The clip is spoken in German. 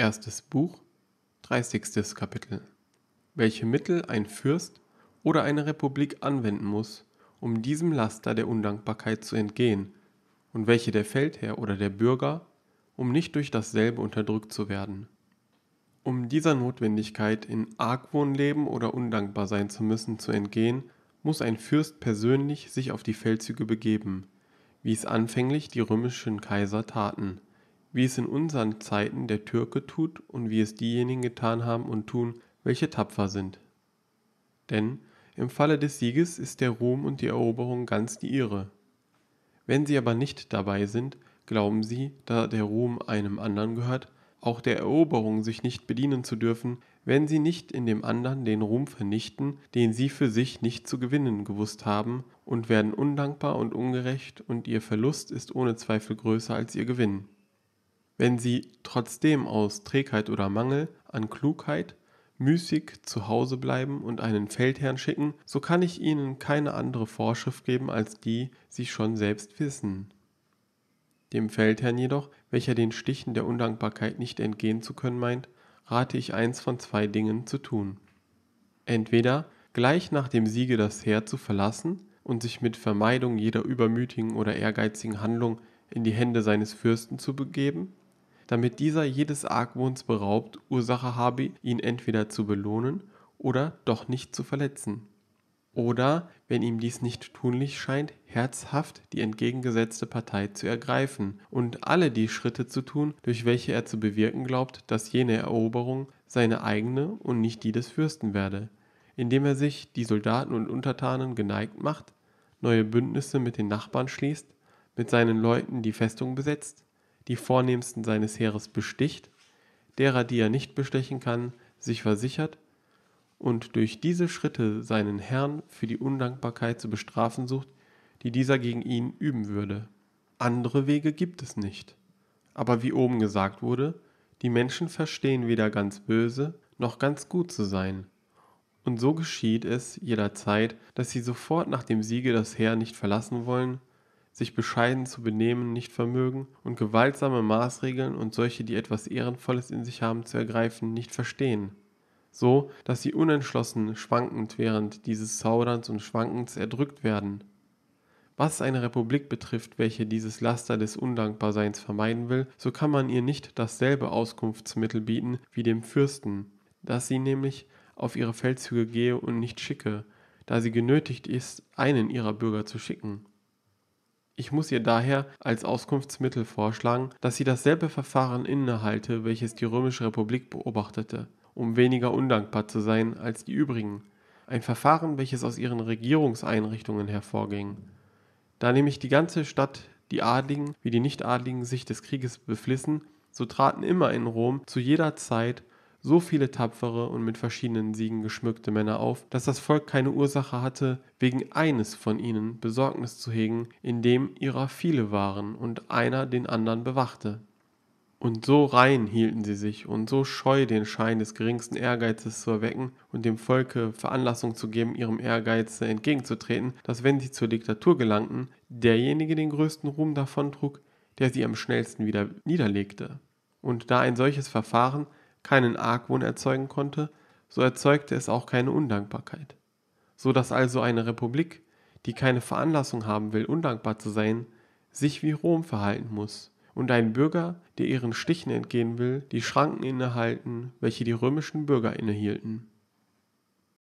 Erstes Buch, 30. Kapitel. Welche Mittel ein Fürst oder eine Republik anwenden muss, um diesem Laster der Undankbarkeit zu entgehen, und welche der Feldherr oder der Bürger, um nicht durch dasselbe unterdrückt zu werden. Um dieser Notwendigkeit, in Argwohn leben oder undankbar sein zu müssen, zu entgehen, muss ein Fürst persönlich sich auf die Feldzüge begeben, wie es anfänglich die römischen Kaiser taten wie es in unseren Zeiten der Türke tut und wie es diejenigen getan haben und tun, welche tapfer sind. Denn im Falle des Sieges ist der Ruhm und die Eroberung ganz die ihre. Wenn sie aber nicht dabei sind, glauben sie, da der Ruhm einem anderen gehört, auch der Eroberung sich nicht bedienen zu dürfen, wenn sie nicht in dem anderen den Ruhm vernichten, den sie für sich nicht zu gewinnen gewusst haben, und werden undankbar und ungerecht, und ihr Verlust ist ohne Zweifel größer als ihr Gewinn. Wenn sie trotzdem aus Trägheit oder Mangel an Klugheit müßig zu Hause bleiben und einen Feldherrn schicken, so kann ich ihnen keine andere Vorschrift geben als die sie schon selbst wissen. Dem Feldherrn jedoch, welcher den Stichen der Undankbarkeit nicht entgehen zu können meint, rate ich eins von zwei Dingen zu tun. Entweder gleich nach dem Siege das Heer zu verlassen und sich mit Vermeidung jeder übermütigen oder ehrgeizigen Handlung in die Hände seines Fürsten zu begeben, damit dieser jedes Argwohns beraubt, Ursache habe, ihn entweder zu belohnen oder doch nicht zu verletzen. Oder, wenn ihm dies nicht tunlich scheint, herzhaft die entgegengesetzte Partei zu ergreifen und alle die Schritte zu tun, durch welche er zu bewirken glaubt, dass jene Eroberung seine eigene und nicht die des Fürsten werde, indem er sich die Soldaten und Untertanen geneigt macht, neue Bündnisse mit den Nachbarn schließt, mit seinen Leuten die Festung besetzt, die Vornehmsten seines Heeres besticht, derer, die er nicht bestechen kann, sich versichert und durch diese Schritte seinen Herrn für die Undankbarkeit zu bestrafen sucht, die dieser gegen ihn üben würde. Andere Wege gibt es nicht. Aber wie oben gesagt wurde, die Menschen verstehen weder ganz böse noch ganz gut zu sein. Und so geschieht es jederzeit, dass sie sofort nach dem Siege das Heer nicht verlassen wollen, sich bescheiden zu benehmen nicht vermögen und gewaltsame Maßregeln und solche, die etwas Ehrenvolles in sich haben, zu ergreifen, nicht verstehen. So, dass sie unentschlossen, schwankend während dieses Zauderns und Schwankens erdrückt werden. Was eine Republik betrifft, welche dieses Laster des Undankbarseins vermeiden will, so kann man ihr nicht dasselbe Auskunftsmittel bieten wie dem Fürsten, dass sie nämlich auf ihre Feldzüge gehe und nicht schicke, da sie genötigt ist, einen ihrer Bürger zu schicken. Ich muss ihr daher als Auskunftsmittel vorschlagen, dass sie dasselbe Verfahren innehalte, welches die Römische Republik beobachtete, um weniger undankbar zu sein als die übrigen, ein Verfahren, welches aus ihren Regierungseinrichtungen hervorging. Da nämlich die ganze Stadt die Adligen wie die Nichtadligen sich des Krieges beflissen, so traten immer in Rom zu jeder Zeit so viele tapfere und mit verschiedenen Siegen geschmückte Männer auf, dass das Volk keine Ursache hatte, wegen eines von ihnen Besorgnis zu hegen, indem ihrer viele waren und einer den anderen bewachte. Und so rein hielten sie sich und so scheu den Schein des geringsten Ehrgeizes zu erwecken und dem Volke Veranlassung zu geben, ihrem Ehrgeize entgegenzutreten, dass wenn sie zur Diktatur gelangten, derjenige den größten Ruhm davontrug, der sie am schnellsten wieder niederlegte. Und da ein solches Verfahren keinen Argwohn erzeugen konnte, so erzeugte es auch keine Undankbarkeit. So dass also eine Republik, die keine Veranlassung haben will, undankbar zu sein, sich wie Rom verhalten muss, und ein Bürger, der ihren Stichen entgehen will, die Schranken innehalten, welche die römischen Bürger innehielten